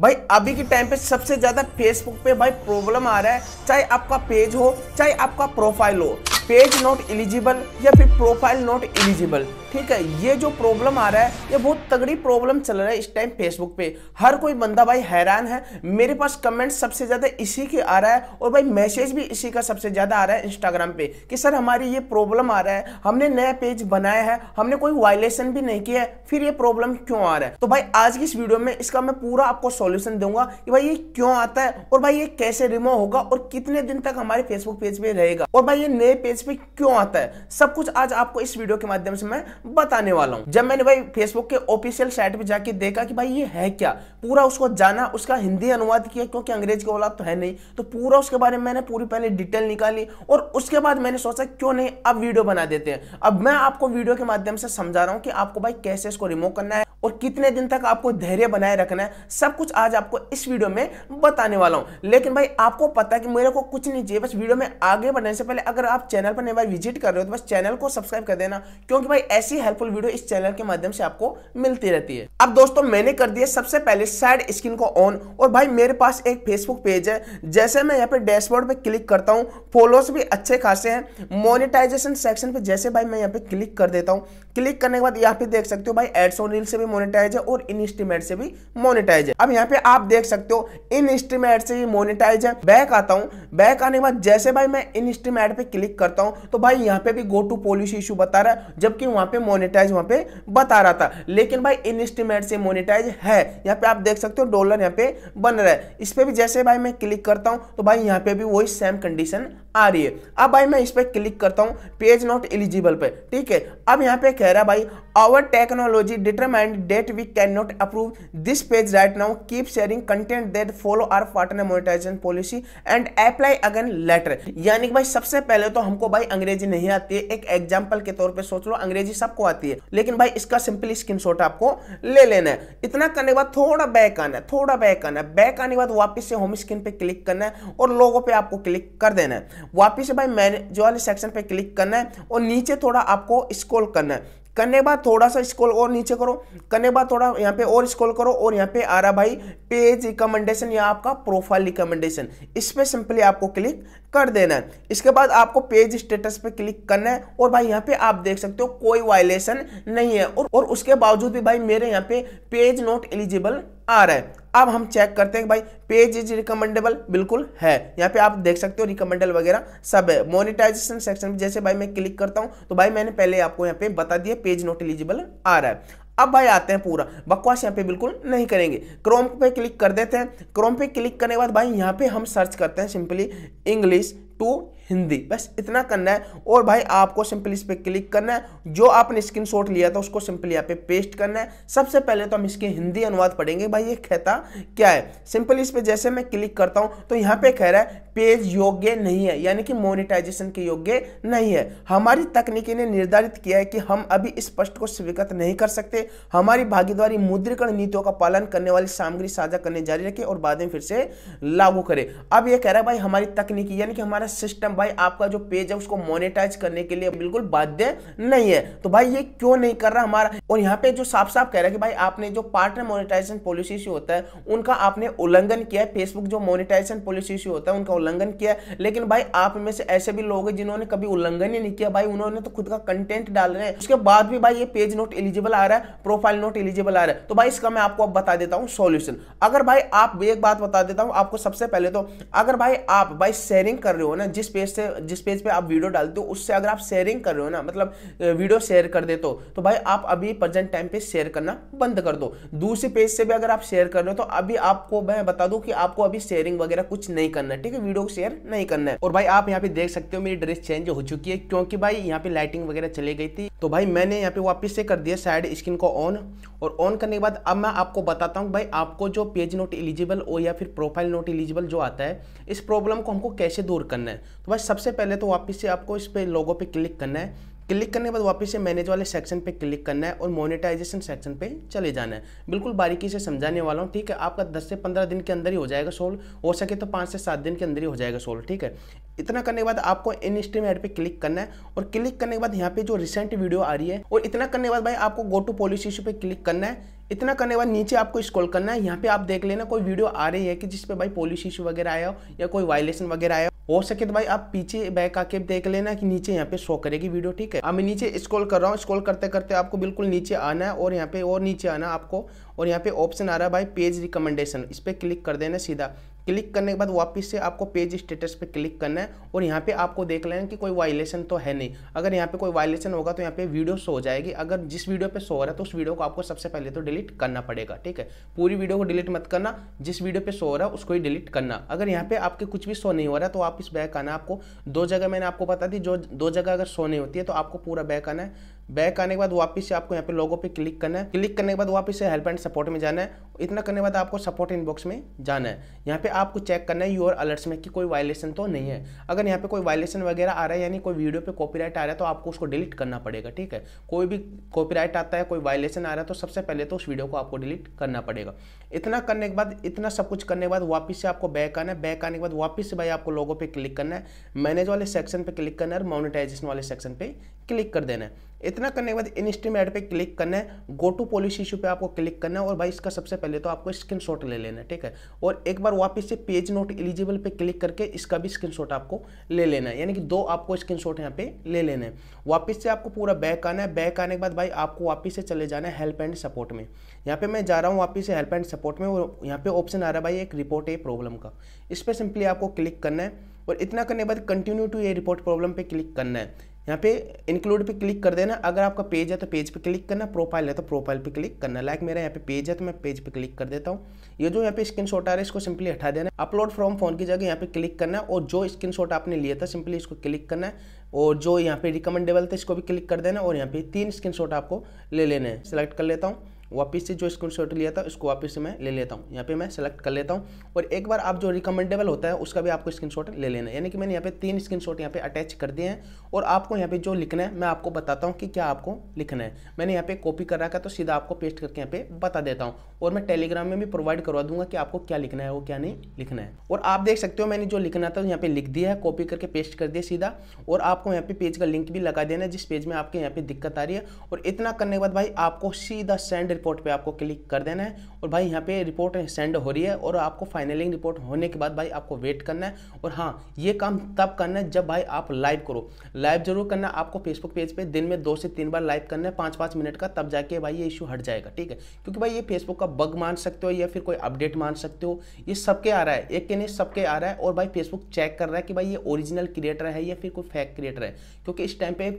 भाई अभी के टाइम पे सबसे ज़्यादा फेसबुक पे भाई प्रॉब्लम आ रहा है चाहे आपका पेज हो चाहे आपका प्रोफाइल हो पेज नॉट एलिजिबल या फिर प्रोफाइल नॉट एलिजिबल ठीक है ये जो प्रॉब्लम आ रहा है ये बहुत तगड़ी प्रॉब्लम चल रहा है इस टाइम फेसबुक पे हर कोई बंदा भाई हैरान है मेरे पास कमेंट सबसे ज़्यादा इसी के आ रहा है और भाई मैसेज भी इसी का सबसे ज़्यादा आ रहा है इंस्टाग्राम पे कि सर हमारी ये प्रॉब्लम आ रहा है हमने नया पेज बनाया है हमने कोई वायलेशन भी नहीं किया है फिर ये प्रॉब्लम क्यों आ रहा है तो भाई आज की इस वीडियो में इसका मैं पूरा आपको सोल्यूशन दूंगा कि भाई ये क्यों आता है और भाई ये कैसे रिमूव होगा और कितने दिन तक हमारे फेसबुक पेज पे रहेगा और भाई ये नए पेज पेज पे क्यों आता है सब कुछ आज आपको इस वीडियो के माध्यम से मैं बताने वाला हूँ जब मैंने भाई फेसबुक के ऑफिशियल साइट पे जाके देखा कि भाई ये है क्या पूरा उसको जाना उसका हिंदी अनुवाद किया क्योंकि अंग्रेज की औलाद तो है नहीं तो पूरा उसके बारे में मैंने पूरी पहले डिटेल निकाली और उसके बाद मैंने सोचा क्यों नहीं अब वीडियो बना देते हैं अब मैं आपको वीडियो के माध्यम से समझा रहा हूँ कि आपको भाई कैसे इसको रिमूव करना है और कितने दिन तक आपको धैर्य बनाए रखना है सब कुछ आज आपको इस वीडियो में बताने वाला हूं लेकिन भाई आपको पता है कि मेरे को कुछ नहीं चाहिए बस वीडियो में आगे बढ़ने से पहले अगर आप चैनल पर नई बार विजिट कर रहे हो तो बस चैनल को सब्सक्राइब कर देना क्योंकि भाई ऐसी हेल्पफुल वीडियो इस चैनल के माध्यम से आपको मिलती रहती है अब दोस्तों मैंने कर दिया सबसे पहले साइड स्क्रीन को ऑन और भाई मेरे पास एक फेसबुक पेज है जैसे मैं यहाँ पे डैशबोर्ड पर क्लिक करता हूँ फॉलोअर्स भी अच्छे खासे हैं मोनिटाइजेशन सेक्शन पे जैसे भाई मैं यहाँ पे क्लिक कर देता हूँ क्लिक करने के बाद यहाँ पे देख सकते हो भाई एड्स ऑन रील से भी भी मोनिटाइज है और इन इंस्ट्रीमेंट से भी मोनिटाइज है अब यहाँ पे आप देख सकते हो इन इंस्ट्रीमेंट से ये मोनिटाइज है बैक आता हूँ बैक आने के बाद जैसे भाई मैं इन इंस्ट्रीमेंट पे क्लिक करता हूँ तो भाई यहाँ पे भी गो टू पॉलिसी इशू बता रहा है जबकि वहां पे मोनिटाइज वहां पे बता रहा था लेकिन भाई इन इंस्ट्रीमेंट से मोनिटाइज है यहाँ पे आप देख सकते हो डॉलर यहाँ पे बन रहा है इस पर भी जैसे भाई मैं क्लिक करता हूँ तो भाई यहाँ पे भी वही सेम कंडीशन आ रही है अब भाई मैं इस पर क्लिक करता हूँ पेज नॉट एलिजिबल पे ठीक है अब यहाँ पे कह रहा है भाई our technology determined that we can not approve this page right now keep sharing content that follow our partner monetisation policy and apply again later यानी कि भाई सबसे पहले तो हमको भाई अंग्रेजी नहीं आती है एक एग्जाम्पल के तौर पर सोच लो अंग्रेजी सबको आती है लेकिन भाई इसका सिंपल स्क्रीन आपको ले लेना है इतना करने के बाद थोड़ा बैक आना है थोड़ा बैक आना है बैक आने के बाद वापिस से होम स्क्रीन पर क्लिक करना है और लोगों पर आपको क्लिक कर देना है वापिस से भाई वाले सेक्शन पे क्लिक करना है और नीचे थोड़ा आपको स्क्रॉल करना है करने बाद थोड़ा सा स्क्रॉल और नीचे करो करने बाद थोड़ा यहाँ पे और स्क्रॉल करो और यहाँ पे आ रहा भाई पेज रिकमेंडेशन या आपका प्रोफाइल रिकमेंडेशन इस पर सिंपली आपको क्लिक कर देना है इसके बाद आपको पेज स्टेटस पे क्लिक करना है और भाई यहाँ पे आप देख सकते हो कोई वायलेशन नहीं है और, और उसके बावजूद भी भाई मेरे यहाँ पे पेज नॉट एलिजिबल आ रहा है अब हम चेक करते हैं भाई पेज इज रिकमेंडेबल बिल्कुल है यहाँ पे आप देख सकते हो रिकमेंडेबल वगैरह सब है मोनिटाइजेशन सेक्शन में जैसे भाई मैं क्लिक करता हूँ तो भाई मैंने पहले आपको यहाँ पे बता दिया पेज नॉट एलिजिबल आ रहा है अब भाई आते हैं पूरा बकवास यहाँ पे बिल्कुल नहीं करेंगे क्रोम पे क्लिक कर देते हैं क्रोम पे क्लिक करने के बाद भाई यहाँ पे हम सर्च करते हैं सिंपली इंग्लिश टू हिंदी बस इतना करना है और भाई आपको सिंपली इस पर क्लिक करना है जो आपने स्क्रीन शॉट लिया था उसको सिंपली यहाँ पे पेस्ट करना है सबसे पहले तो हम इसके हिंदी अनुवाद पढ़ेंगे भाई ये कहता क्या है सिंपली इस पर जैसे मैं क्लिक करता हूँ तो यहाँ पे कह रहा है पेज योग्य नहीं है यानी कि मोनिटाइजेशन के योग्य नहीं है हमारी तकनीकी ने निर्धारित किया है कि हम अभी इस पृष्ठ को स्वीकृत नहीं कर सकते हमारी भागीदारी मुद्रीकरण नीतियों का पालन करने वाली सामग्री साझा करने जारी रखें और बाद में फिर से लागू करें अब ये कह रहा है भाई हमारी तकनीकी यानी कि हमारा सिस्टम भाई आपका जो पेज है उसको मोनिटाइज करने के लिए बिल्कुल बाध्य नहीं है तो भाई ये क्यों नहीं कर रहा हमारा और यहाँ पे जो साफ साफ कह रहा है कि भाई आपने जो पार्टनर मोनिटाइजेशन पॉलिसी से होता है उनका आपने उल्लंघन किया है फेसबुक जो मोनिटाइजेशन पॉलिसी से होता है उनका उल्लंघन किया है लेकिन भाई आप में से ऐसे भी लोग हैं जिन्होंने कभी उल्लंघन ही नहीं किया भाई उन्होंने तो खुद का कंटेंट डाल रहे हैं उसके बाद भी भाई ये पेज नोट एलिजिबल आ रहा है प्रोफाइल नोट एलिजिबल आ रहा है तो भाई इसका मैं आपको अब बता देता हूँ सोल्यूशन अगर भाई आप एक बात बता देता हूँ आपको सबसे पहले तो अगर भाई आप भाई शेयरिंग कर रहे हो ना जिस पेज से जिस पेज पे आप वीडियो डालते हो उससे अगर आप शेयरिंग कर रहे हो ना मतलब वीडियो शेयर कर देते हो तो भाई आप अभी प्रेजेंट टाइम पे शेयर करना बंद कर दो दूसरे पेज से भी अगर आप शेयर कर रहे हो तो अभी आपको मैं बता दूं कि आपको अभी शेयरिंग वगैरह कुछ नहीं करना है ठीक है वीडियो शेयर नहीं करना है और भाई आप यहाँ पे देख सकते हो मेरी ड्रेस चेंज हो चुकी है क्योंकि भाई यहाँ पे लाइटिंग वगैरह चली गई थी तो भाई मैंने यहाँ पे वापस से कर दिया साइड स्क्रीन को ऑन और ऑन करने के बाद अब मैं आपको बताता हूँ भाई आपको जो पेज नोट एलिजिबल हो या फिर प्रोफाइल नोट एलिजिबल जो आता है इस प्रॉब्लम को हमको कैसे दूर करना करना है तो बस सबसे पहले तो वापस से आपको इस पर लोगों पे क्लिक करना है क्लिक करने के बाद वापस से मैनेज वाले सेक्शन पे क्लिक करना है और मोनेटाइजेशन सेक्शन पे चले जाना है बिल्कुल बारीकी से समझाने वाला हूँ ठीक है आपका 10 से 15 दिन के अंदर ही हो जाएगा सोल्व हो सके तो 5 से 7 दिन के अंदर ही हो जाएगा सोल्व ठीक है इतना करने के बाद आपको इन स्ट्रीम एड पे क्लिक करना है और क्लिक करने के बाद यहाँ पे जो रिसेंट वीडियो आ रही है और इतना करने के बाद भाई आपको गो टू पॉलिसी इशू पे क्लिक करना है इतना करने के बाद नीचे आपको स्क्रॉल करना है यहाँ पे आप देख लेना कोई वीडियो आ रही है कि जिसपे भाई पॉलिसी इशू वगैरह आया हो या कोई वायलेशन वगैरह आया हो हो सके तो भाई आप पीछे बैक आके देख लेना कि नीचे यहाँ पे शो करेगी वीडियो ठीक है अब मैं नीचे स्क्रॉल कर रहा हूँ स्क्रॉल करते करते आपको बिल्कुल नीचे आना है और यहाँ पे और नीचे आना आपको और यहाँ पे ऑप्शन आ रहा है भाई पेज रिकमेंडेशन इस पर क्लिक कर देना सीधा क्लिक करने के बाद वापस से आपको पेज स्टेटस पे क्लिक करना है और यहाँ पे आपको देख लेना कि कोई वायलेशन तो है नहीं अगर यहाँ पे कोई वायलेशन होगा तो यहाँ पे वीडियो शो हो जाएगी अगर जिस वीडियो पे शो हो रहा है तो उस वीडियो को आपको सबसे पहले तो डिलीट करना पड़ेगा ठीक है पूरी वीडियो को डिलीट मत करना जिस वीडियो पे शो हो रहा है उसको ही डिलीट करना अगर यहाँ पे आपके कुछ भी शो नहीं हो रहा तो आप इस बैक आना आपको दो जगह मैंने आपको बता दी जो दो जगह अगर शो नहीं होती है तो आपको पूरा बैक आना है बैक आने के बाद वापस से आपको यहाँ पे लोगो पे क्लिक करना है क्लिक करने के बाद वापस से हेल्प एंड सपोर्ट में जाना है इतना करने के बाद आपको सपोर्ट इनबॉक्स में जाना है यहाँ पे आपको चेक करना है यूर अलर्ट्स में कि कोई वायलेशन तो नहीं है अगर यहाँ पे कोई वायलेशन वगैरह आ रहा है यानी कोई वीडियो पे कॉपी आ रहा है तो आपको उसको डिलीट करना पड़ेगा ठीक है कोई भी कॉपी आता है कोई वायलेशन आ रहा है तो सबसे पहले तो उस वीडियो को आपको डिलीट करना पड़ेगा इतना करने के बाद इतना सब कुछ करने के बाद वापस से आपको बैक आना है बैक आने के बाद वापस से भाई आपको लोगों पर क्लिक करना है मैनेज वाले सेक्शन पर क्लिक करना है और मोनिटाइजेशन वाले सेक्शन पर क्लिक कर देना है इतना करने के बाद इन स्ट्रीम एड पे क्लिक करना है गो टू पॉलिसी इशू पे आपको क्लिक करना है और भाई इसका सबसे पहले तो आपको स्क्रीनशॉट ले लेना है ठीक है और एक बार वापस से पेज नोट एलिजिबल पे क्लिक करके इसका भी स्क्रीनशॉट आपको ले लेना है यानी कि दो आपको स्क्रीनशॉट यहाँ पे ले लेना है वापस से आपको पूरा बैक आना है बैक आने के बाद भाई आपको वापिस से चले जाना है हेल्प एंड सपोर्ट में यहाँ पे मैं जा रहा हूँ वापिस से हेल्प एंड सपोर्ट में और यहाँ पे ऑप्शन आ रहा है भाई एक रिपोर्ट ए प्रॉब्लम का इस पर सिंपली आपको क्लिक करना है और इतना करने के बाद कंटिन्यू टू ये रिपोर्ट प्रॉब्लम पे क्लिक करना है यहाँ पे इंक्लूड पे क्लिक कर देना अगर आपका पेज है तो पेज पे क्लिक करना प्रोफाइल है तो प्रोफाइल पे क्लिक करना लाइक मेरा यहाँ पे पेज है तो मैं पेज पे क्लिक कर देता हूँ ये जो यहाँ पे स्क्रीन शॉट आ रहा है इसको सिंपली हटा देना अपलोड फ्रॉम फोन की जगह यहाँ पे क्लिक करना है और जो स्क्रीन शॉट आपने लिया था सिंपली इसको क्लिक करना है और जो यहाँ पे रिकमेंडेबल था इसको भी क्लिक कर देना और यहाँ पे तीन स्क्रीन आपको ले लेने हैं सेलेक्ट कर लेता हूँ वापस से जो स्क्रीनशॉट लिया था उसको वापस से मैं ले लेता हूँ यहाँ पे मैं सेलेक्ट कर लेता हूँ और एक बार आप जो रिकमेंडेबल होता है उसका भी आपको स्क्रीनशॉट ले लेना है यानी कि मैंने यहाँ पे तीन स्क्रीनशॉट यहाँ पे अटैच कर दिए हैं और आपको यहाँ पे जो लिखना है मैं आपको बताता हूँ कि क्या आपको लिखना है मैंने यहाँ पे कॉपी कर रखा तो सीधा आपको पेस्ट करके यहाँ पे बता देता हूँ और मैं टेलीग्राम में भी प्रोवाइड करवा दूंगा कि आपको क्या लिखना है वो क्या नहीं लिखना है और आप देख सकते हो मैंने जो लिखना था यहाँ पे लिख दिया है कॉपी करके पेस्ट कर दिया सीधा और आपको यहाँ पे पेज का लिंक भी लगा देना है जिस पेज में आपके यहाँ पे दिक्कत आ रही है और इतना करने के बाद भाई आपको सीधा सेंड रिपोर्ट पे आपको क्लिक कर देना है और भाई यहाँ पे रिपोर्ट सेंड हो रही है और आपको फाइनलिंग रिपोर्ट होने के बाद भाई आपको वेट करना है और हाँ ये काम तब करना है जब भाई आप लाइव करो लाइव जरूर करना है आपको फेसबुक पेज पर दिन में दो से तीन बार लाइव करना है पाँच पाँच मिनट का तब जाके भाई ये इशू हट जाएगा ठीक है क्योंकि भाई ये फेसबुक का बग मान सकते हो या फिर कोई अपडेट मान सकते हो ये सबके आ रहा है एक के नहीं सबके आ रहा है और भाई फेसबुक चेक कर रहा है कि भाई ये ओरिजिनल क्रिएटर है या फिर कोई फैक क्रिएटर है क्योंकि इस टाइम पे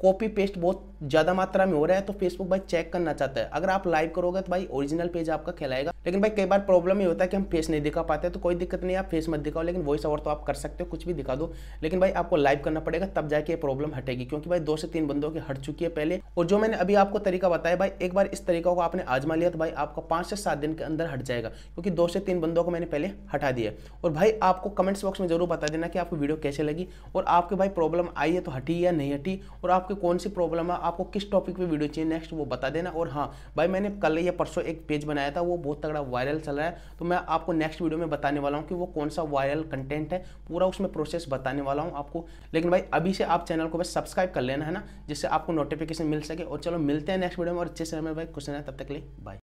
कॉपी पेस्ट बहुत ज़्यादा मात्रा में हो रहा है तो फेसबुक भाई चेक करना चाहता है अगर आप लाइव करोगे तो भाई ओरिजिनल पेज आपका खेलाएगा लेकिन भाई कई बार प्रॉब्लम ये होता है कि हम फेस नहीं दिखा पाते तो कोई दिक्कत नहीं आप फेस मत दिखाओ लेकिन वॉइस ओवर तो आप कर सकते हो कुछ भी दिखा दो लेकिन भाई आपको लाइव करना पड़ेगा तब जाके ये प्रॉब्लम हटेगी क्योंकि भाई दो से तीन बंदों की हट चुकी है पहले और जो मैंने अभी आपको तरीका बताया भाई एक बार इस तरीका को आपने आजमा लिया तो भाई आपका पाँच से सात दिन के अंदर हट जाएगा क्योंकि दो से तीन बंदों को मैंने पहले हटा दिया और भाई आपको कमेंट्स बॉक्स में जरूर बता देना कि आपको वीडियो कैसे लगी और आपके भाई प्रॉब्लम आई है तो हटी या नहीं हटी और आप आपकी कौन सी प्रॉब्लम है आपको किस टॉपिक पे वीडियो चाहिए नेक्स्ट वो बता देना और हाँ भाई मैंने कल या परसों एक पेज बनाया था वो बहुत तगड़ा वायरल चल रहा है तो मैं आपको नेक्स्ट वीडियो में बताने वाला हूँ कि वो कौन सा वायरल कंटेंट है पूरा उसमें प्रोसेस बताने वाला हूँ आपको लेकिन भाई अभी से आप चैनल को बस सब्सक्राइब कर लेना है ना जिससे आपको नोटिफिकेशन मिल सके और चलो मिलते हैं नेक्स्ट वीडियो में और अच्छे से हमें भाई क्वेश्चन है तब तक ले बाय